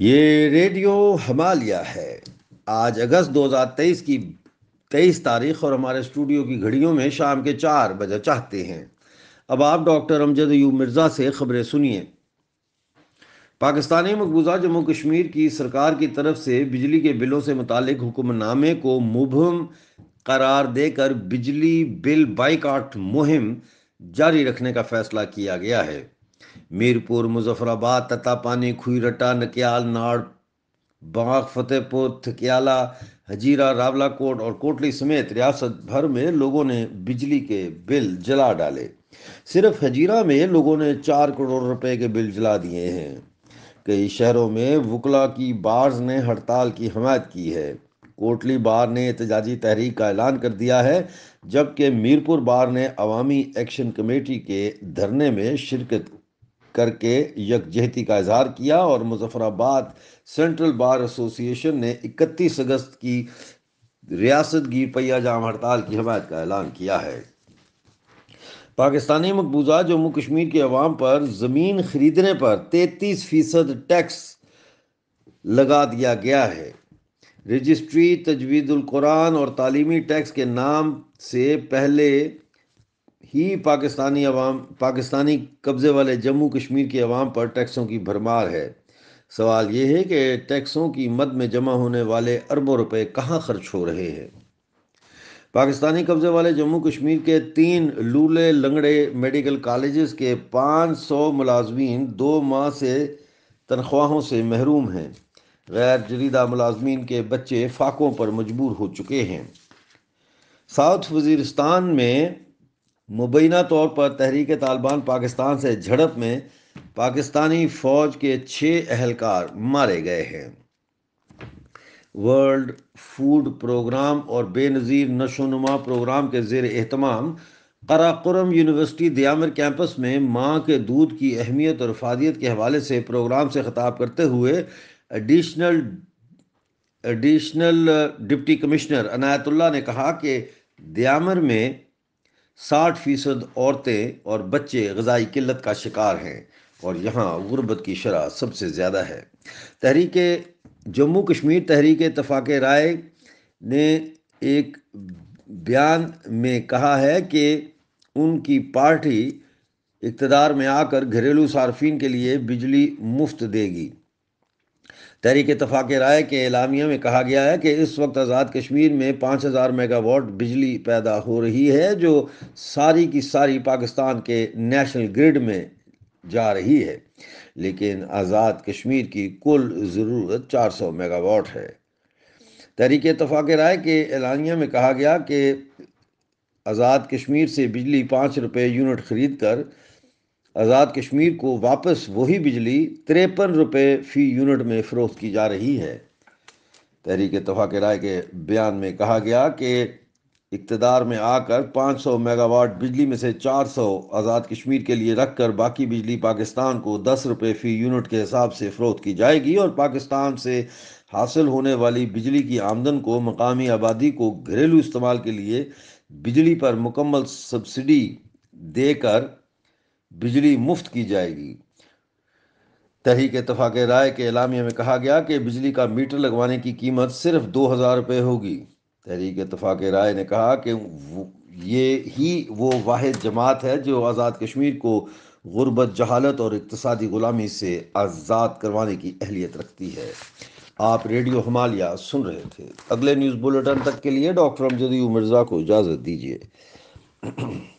ये रेडियो हमालिया है आज अगस्त 2023 की 23 तारीख और हमारे स्टूडियो की घड़ियों में शाम के चार बजे चाहते हैं अब आप डॉक्टर अमजद यू मिर्ज़ा से खबरें सुनिए पाकिस्तानी मकबूजा जम्मू कश्मीर की सरकार की तरफ से बिजली के बिलों से मुतक हुक्मनामे को मुबम करार देकर बिजली बिल बाइकाट मुहिम जारी रखने का फैसला किया गया है मीरपुर मुजफ्फराबाद ततापानी खुईरटा नकियाल नाड़ बाग फतेहपुर थकियाला हजीरा रावला कोट और कोटली समेत रियासत भर में लोगों ने बिजली के बिल जला डाले सिर्फ हजीरा में लोगों ने चार करोड़ रुपए के बिल जला दिए हैं कई शहरों में वकला की बार्स ने हड़ताल की हमायत की है कोटली बार ने एहतजाजी तहरीक का ऐलान कर दिया है जबकि मीरपुर बार ने अवामी एक्शन कमेटी के धरने में शिरकत करके यकजहती का इजहार किया और मुजफ्फराबाद सेंट्रल बार एसोसिएशन ने 31 अगस्त की रियासत गिर पहिया जाम हड़ताल की हमायत का ऐलान किया है पाकिस्तानी मकबूजा जम्मू कश्मीर के अवाम पर ज़मीन खरीदने पर 33 फीसद टैक्स लगा दिया गया है रजिस्ट्री तजवीदुल कुरान और तालीमी टैक्स के नाम से पहले ही पाकिस्तानी अवाम पाकिस्तानी कब्ज़े वाले जम्मू कश्मीर की आवाम पर टैक्सों की भरमार है सवाल ये है कि टैक्सों की मद में जमा होने वाले अरबों रुपए कहाँ खर्च हो रहे हैं पाकिस्तानी कब्ज़े वाले जम्मू कश्मीर के तीन लूले लंगड़े मेडिकल कॉलेजेस के 500 मुलाजमीन दो माह से तनख्वाहों से महरूम हैं गैर जदीदा मुलाजमीन के बच्चे फाकों पर मजबूर हो चुके हैं साउथ वजीरस्तान में मुबैना तौर पर तहरीक तालिबान पाकिस्तान से झड़प में पाकिस्तानी फौज के छः अहलकार मारे गए हैं वर्ल्ड फूड प्रोग्राम और बेनज़ीर नशोनुमा प्रोग्राम के जेर अहतमाम कराकुरम यूनिवर्सिटी दयामर कैंपस में माँ के दूध की अहमियत और फादियत के हवाले से प्रोग्राम से ख़ताब करते हुए additional additional deputy commissioner Inayatullah ने कहा कि दयामर में साठ फीसद औरतें और बच्चे गजाई किल्लत का शिकार हैं और यहाँ गुर्बत की शरह सबसे ज़्यादा है तहरीक जम्मू कश्मीर तहरीक इतफाक़ राय ने एक बयान में कहा है कि उनकी पार्टी इकतदार में आकर घरेलू सार्फिन के लिए बिजली मुफ्त देगी तहरीक इतफाक़ राय के एलामिया में कहा गया है कि इस वक्त आज़ाद कश्मीर में पाँच हज़ार मेगावाट बिजली पैदा हो रही है जो सारी की सारी पाकिस्तान के नेशनल ग्रिड में जा रही है लेकिन आज़ाद कश्मीर की कुल ज़रूरत चार सौ मेगावाट है तहरीक इतफाक़ राय के एलानिया में कहा गया कि आज़ाद कश्मीर से बिजली पाँच रुपये यूनिट ख़रीद कर आज़ाद कश्मीर को वापस वही बिजली तिरपन रुपये फ़ी यूनिट में फ़रोख्त की जा रही है तहरीक तफाक राय के बयान में कहा गया कि इकतदार में आकर 500 मेगावाट बिजली में से 400 आज़ाद कश्मीर के लिए रख कर बाकी बिजली पाकिस्तान को दस रुपये फ़ी यूनिट के हिसाब से फ़रोख्त की जाएगी और पाकिस्तान से हासिल होने वाली बिजली की आमदन को मकामी आबादी को घरेलू इस्तेमाल के लिए बिजली पर मुकम्मल सब्सिडी देकर बिजली मुफ्त की जाएगी तहरीक इतफाक राय के एलामिया में कहा गया कि बिजली का मीटर लगवाने की कीमत सिर्फ दो हज़ार रुपये होगी तहरीक इतफाक राय ने कहा कि ये ही वो वाद जमात है जो आज़ाद कश्मीर को गुर्बत जहालत और इकतसादी ग़ुलामी से आज़ाद करवाने की अहलियत रखती है आप रेडियो हमालिया सुन रहे थे अगले न्यूज़ बुलेटिन तक के लिए डॉक्टर अमजदी मिर्ज़ा को इजाज़त दीजिए